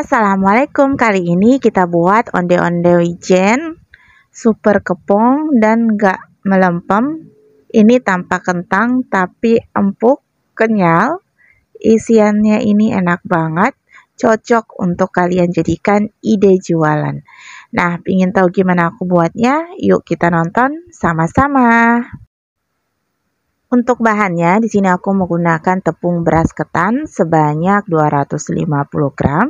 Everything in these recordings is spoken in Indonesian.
Assalamualaikum, kali ini kita buat onde-onde wijen Super kepong dan gak melempem Ini tanpa kentang tapi empuk, kenyal Isiannya ini enak banget Cocok untuk kalian jadikan ide jualan Nah, ingin tahu gimana aku buatnya? Yuk kita nonton sama-sama untuk bahannya, di sini aku menggunakan tepung beras ketan sebanyak 250 gram.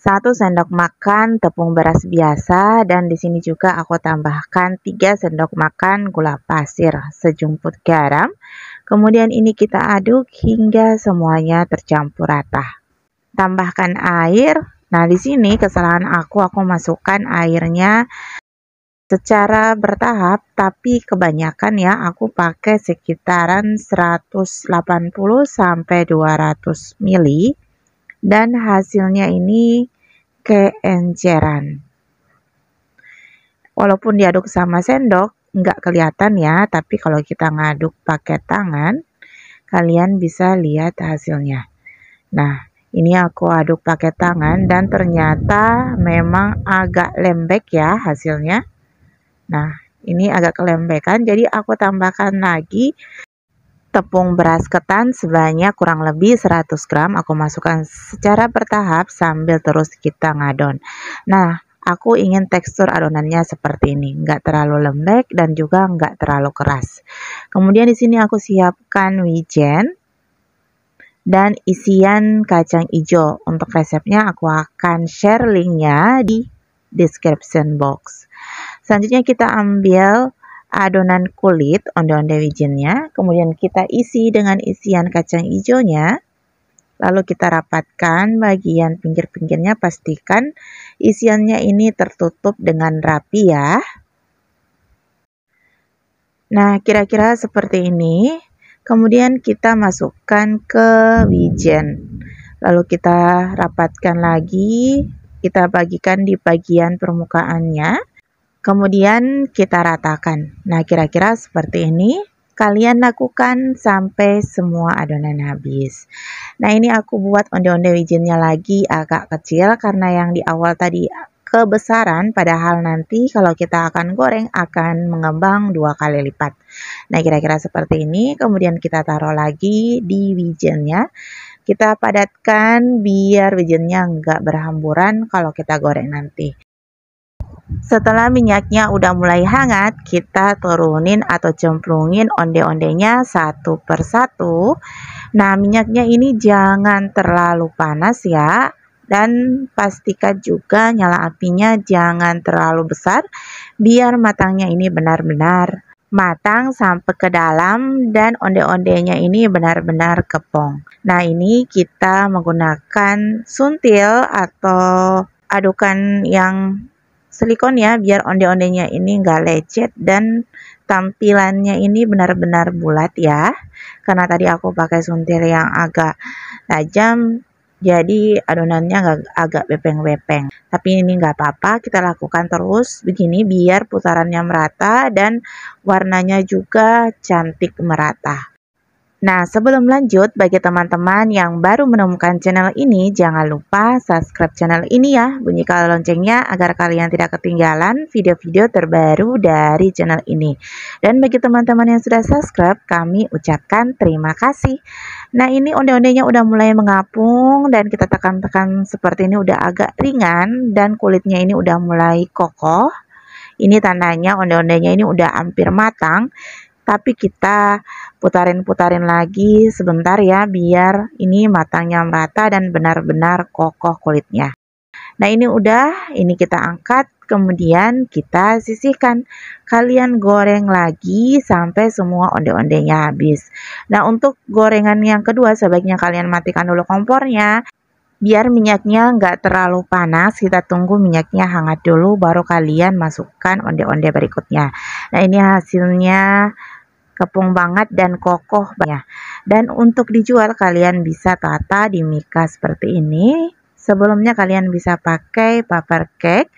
1 sendok makan tepung beras biasa dan di sini juga aku tambahkan 3 sendok makan gula pasir, sejumput garam. Kemudian ini kita aduk hingga semuanya tercampur rata. Tambahkan air. Nah, di sini kesalahan aku aku masukkan airnya secara bertahap tapi kebanyakan ya aku pakai sekitaran 180 sampai 200 ml dan hasilnya ini keenceran. Walaupun diaduk sama sendok, nggak kelihatan ya, tapi kalau kita ngaduk pakai tangan, kalian bisa lihat hasilnya. Nah, ini aku aduk pakai tangan dan ternyata memang agak lembek ya hasilnya. Nah, ini agak kelembekan, jadi aku tambahkan lagi Tepung beras ketan sebanyak kurang lebih 100 gram aku masukkan secara bertahap sambil terus kita ngadon. Nah, aku ingin tekstur adonannya seperti ini, nggak terlalu lembek dan juga nggak terlalu keras. Kemudian di sini aku siapkan wijen dan isian kacang hijau. Untuk resepnya aku akan share linknya di description box. Selanjutnya kita ambil adonan kulit onde-onde wijennya, kemudian kita isi dengan isian kacang hijaunya, lalu kita rapatkan bagian pinggir-pinggirnya, pastikan isiannya ini tertutup dengan rapi ya. Nah, kira-kira seperti ini, kemudian kita masukkan ke wijen, lalu kita rapatkan lagi, kita bagikan di bagian permukaannya, Kemudian kita ratakan. Nah, kira-kira seperti ini. Kalian lakukan sampai semua adonan habis. Nah, ini aku buat onde-onde wijennya lagi agak kecil karena yang di awal tadi kebesaran padahal nanti kalau kita akan goreng akan mengembang dua kali lipat. Nah, kira-kira seperti ini. Kemudian kita taruh lagi di wijennya kita padatkan biar wijennya nggak berhamburan kalau kita goreng nanti. Setelah minyaknya udah mulai hangat, kita turunin atau cemplungin onde-ondenya satu persatu. Nah, minyaknya ini jangan terlalu panas ya. Dan pastikan juga nyala apinya jangan terlalu besar biar matangnya ini benar-benar matang sampai ke dalam dan onde-ondenya ini benar-benar kepong. Nah ini kita menggunakan suntil atau adukan yang silikon ya biar onde-ondenya ini enggak lecet dan tampilannya ini benar-benar bulat ya karena tadi aku pakai suntir yang agak tajam jadi adonannya agak, agak bepeng-bepeng tapi ini enggak apa-apa kita lakukan terus begini biar putarannya merata dan warnanya juga cantik merata Nah, sebelum lanjut, bagi teman-teman yang baru menemukan channel ini, jangan lupa subscribe channel ini ya. Bunyikan loncengnya agar kalian tidak ketinggalan video-video terbaru dari channel ini. Dan bagi teman-teman yang sudah subscribe, kami ucapkan terima kasih. Nah, ini onde-ondenya udah mulai mengapung dan kita tekan-tekan seperti ini udah agak ringan dan kulitnya ini udah mulai kokoh. Ini tandanya onde-ondenya ini udah hampir matang tapi kita putarin-putarin lagi sebentar ya biar ini matangnya merata dan benar-benar kokoh kulitnya. Nah ini udah, ini kita angkat, kemudian kita sisihkan. Kalian goreng lagi sampai semua onde-ondenya habis. Nah untuk gorengan yang kedua sebaiknya kalian matikan dulu kompornya. Biar minyaknya nggak terlalu panas, kita tunggu minyaknya hangat dulu baru kalian masukkan onde-onde berikutnya. Nah ini hasilnya kepung banget dan kokoh banyak. Dan untuk dijual kalian bisa tata di mika seperti ini. Sebelumnya kalian bisa pakai paper cake.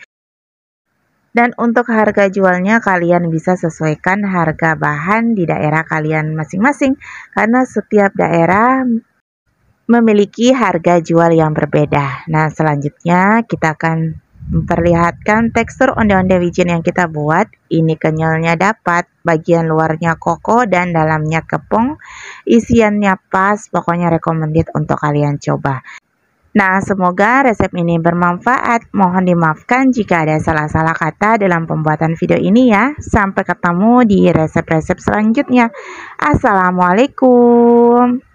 Dan untuk harga jualnya kalian bisa sesuaikan harga bahan di daerah kalian masing-masing karena setiap daerah memiliki harga jual yang berbeda. Nah, selanjutnya kita akan Memperlihatkan tekstur onde onde wijen yang kita buat. Ini kenyalnya dapat, bagian luarnya koko dan dalamnya kepung. Isiannya pas, pokoknya recommended untuk kalian coba. Nah, semoga resep ini bermanfaat. Mohon dimaafkan jika ada salah-salah kata dalam pembuatan video ini ya. Sampai ketemu di resep-resep selanjutnya. Assalamualaikum.